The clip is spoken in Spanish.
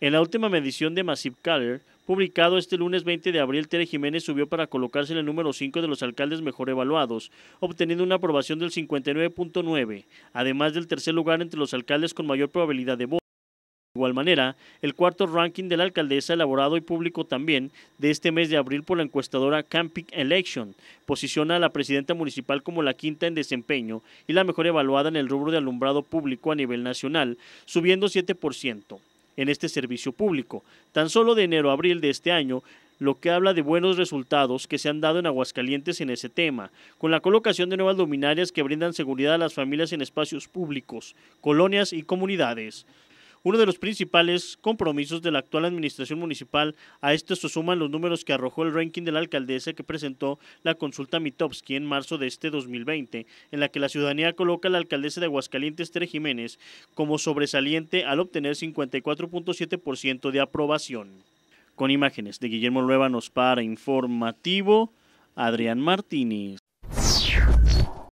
En la última medición de Massive Caller, publicado este lunes 20 de abril, Tere Jiménez subió para colocarse en el número 5 de los alcaldes mejor evaluados, obteniendo una aprobación del 59.9, además del tercer lugar entre los alcaldes con mayor probabilidad de voto. De igual manera, el cuarto ranking de la alcaldesa elaborado y público también de este mes de abril por la encuestadora Camping Election posiciona a la presidenta municipal como la quinta en desempeño y la mejor evaluada en el rubro de alumbrado público a nivel nacional, subiendo 7% en este servicio público. Tan solo de enero a abril de este año, lo que habla de buenos resultados que se han dado en Aguascalientes en ese tema, con la colocación de nuevas luminarias que brindan seguridad a las familias en espacios públicos, colonias y comunidades uno de los principales compromisos de la actual administración municipal. A esto se suman los números que arrojó el ranking de la alcaldesa que presentó la consulta Mitowski en marzo de este 2020, en la que la ciudadanía coloca a la alcaldesa de Aguascalientes, Tere Jiménez, como sobresaliente al obtener 54.7% de aprobación. Con imágenes de Guillermo Nueva para informativo Adrián Martínez.